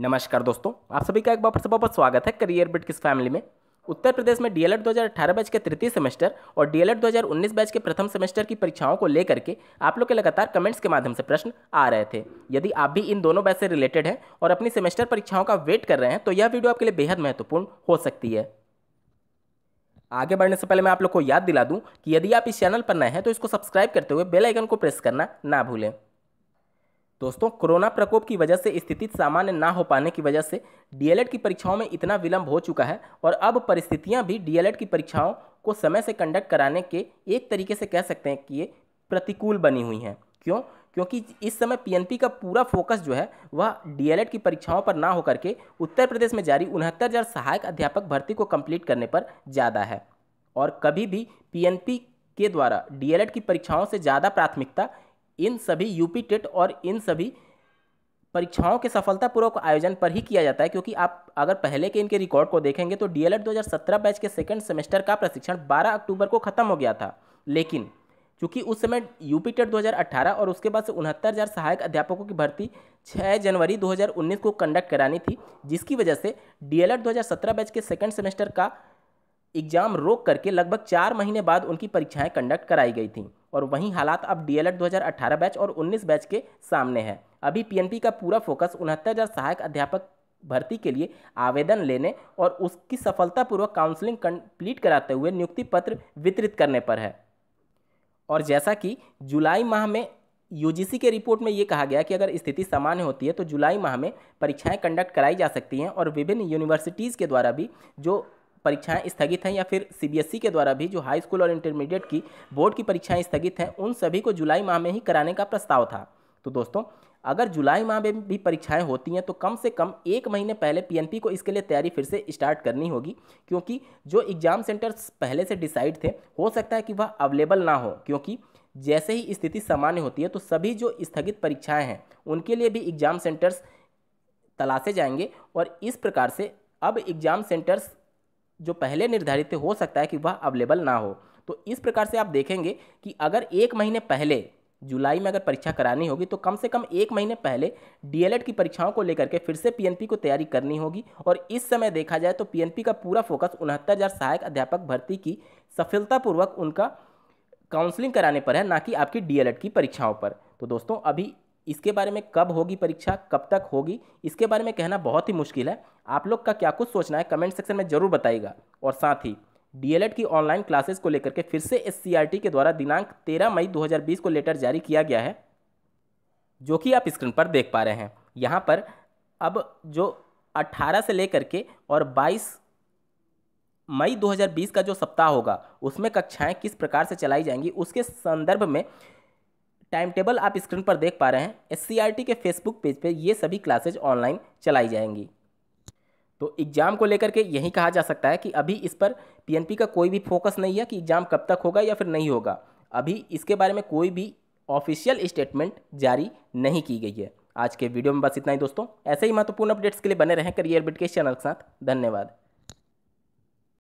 नमस्कार दोस्तों आप सभी का एक बार फिर से बहुत स्वागत है करियर बिट किस फैमिली में उत्तर प्रदेश में डीएलएड 2018 बैच के तृतीय सेमेस्टर और डीएलएड 2019 बैच के प्रथम सेमेस्टर की परीक्षाओं को लेकर के आप लोग के लगातार कमेंट्स के माध्यम से प्रश्न आ रहे थे यदि आप भी इन दोनों बैच से रिलेटेड हैं और अपनी सेमेस्टर परीक्षाओं का वेट कर रहे हैं तो यह वीडियो आपके लिए बेहद महत्वपूर्ण हो सकती है आगे बढ़ने से पहले मैं आप लोग को याद दिला दूँ कि यदि आप इस चैनल पर नए हैं तो इसको सब्सक्राइब करते हुए बेलाइकन को प्रेस करना ना भूलें दोस्तों कोरोना प्रकोप की वजह से स्थिति सामान्य ना हो पाने की वजह से डीएलएड की परीक्षाओं में इतना विलंब हो चुका है और अब परिस्थितियां भी डीएलएड की परीक्षाओं को समय से कंडक्ट कराने के एक तरीके से कह सकते हैं कि ये प्रतिकूल बनी हुई हैं क्यों क्योंकि इस समय पीएनपी का पूरा फोकस जो है वह डीएलएड की परीक्षाओं पर ना होकर के उत्तर प्रदेश में जारी उनहत्तर सहायक अध्यापक भर्ती को कम्प्लीट करने पर ज़्यादा है और कभी भी पी के द्वारा डीएलएड की परीक्षाओं से ज़्यादा प्राथमिकता इन सभी यूपी टेट और इन सभी परीक्षाओं के सफलतापूर्वक आयोजन पर ही किया जाता है क्योंकि आप अगर पहले के इनके रिकॉर्ड को देखेंगे तो डी 2017 e बैच के सेकेंड सेमेस्टर का प्रशिक्षण 12 अक्टूबर को खत्म हो गया था लेकिन चूंकि उस समय यूपी टेट 2018 और उसके बाद से उनहत्तर हज़ार सहायक अध्यापकों की भर्ती 6 जनवरी 2019 को कंडक्ट करानी थी जिसकी वजह से डी 2017 e बैच के सेकंड सेमेस्टर का एग्ज़ाम रोक करके लगभग चार महीने बाद उनकी परीक्षाएं कंडक्ट कराई गई थी और वहीं हालात अब डी 2018 बैच और 19 बैच के सामने हैं अभी पीएनपी का पूरा फोकस उनहत्तर सहायक अध्यापक भर्ती के लिए आवेदन लेने और उसकी सफलतापूर्वक काउंसलिंग कंप्लीट कराते हुए नियुक्ति पत्र वितरित करने पर है और जैसा कि जुलाई माह में यूजीसी के रिपोर्ट में ये कहा गया कि अगर स्थिति सामान्य होती है तो जुलाई माह में परीक्षाएं कंडक्ट कराई जा सकती हैं और विभिन्न यूनिवर्सिटीज़ के द्वारा भी जो परीक्षाएं स्थगित हैं या फिर सीबीएसई e के द्वारा भी जो हाई स्कूल और इंटरमीडिएट की बोर्ड की परीक्षाएं स्थगित हैं उन सभी को जुलाई माह में ही कराने का प्रस्ताव था तो दोस्तों अगर जुलाई माह में भी परीक्षाएं होती हैं तो कम से कम एक महीने पहले पीएनपी को इसके लिए तैयारी फिर से स्टार्ट करनी होगी क्योंकि जो एग्ज़ाम सेंटर्स पहले से डिसाइड थे हो सकता है कि वह अवेलेबल ना हो क्योंकि जैसे ही स्थिति सामान्य होती है तो सभी जो स्थगित परीक्षाएँ हैं उनके लिए भी एग्ज़ाम सेंटर्स तलाशे जाएंगे और इस प्रकार से अब एग्ज़ाम सेंटर्स जो पहले निर्धारित हो सकता है कि वह अवेलेबल ना हो तो इस प्रकार से आप देखेंगे कि अगर एक महीने पहले जुलाई में अगर परीक्षा करानी होगी तो कम से कम एक महीने पहले डीएलएड की परीक्षाओं को लेकर के फिर से पीएनपी को तैयारी करनी होगी और इस समय देखा जाए तो पीएनपी का पूरा फोकस उनहत्तर सहायक अध्यापक भर्ती की सफलतापूर्वक उनका काउंसलिंग कराने पर है ना कि आपकी डीएलएड की परीक्षाओं पर तो दोस्तों अभी इसके बारे में कब होगी परीक्षा कब तक होगी इसके बारे में कहना बहुत ही मुश्किल है आप लोग का क्या कुछ सोचना है कमेंट सेक्शन में ज़रूर बताइएगा और साथ ही डीएलएड की ऑनलाइन क्लासेस को लेकर के फिर से एस के द्वारा दिनांक 13 मई 2020 को लेटर जारी किया गया है जो कि आप स्क्रीन पर देख पा रहे हैं यहाँ पर अब जो 18 से लेकर के और 22 मई 2020 का जो सप्ताह होगा उसमें कक्षाएं किस प्रकार से चलाई जाएंगी उसके संदर्भ में टाइम टेबल आप स्क्रीन पर देख पा रहे हैं एस e के फेसबुक पेज पर ये सभी क्लासेज ऑनलाइन चलाई जाएंगी तो एग्ज़ाम को लेकर के यही कहा जा सकता है कि अभी इस पर पी का कोई भी फोकस नहीं है कि एग्ज़ाम कब तक होगा या फिर नहीं होगा अभी इसके बारे में कोई भी ऑफिशियल स्टेटमेंट जारी नहीं की गई है आज के वीडियो में बस इतना ही दोस्तों ऐसे ही महत्वपूर्ण अपडेट्स के लिए बने रहें करियर बिट के चैनल के साथ धन्यवाद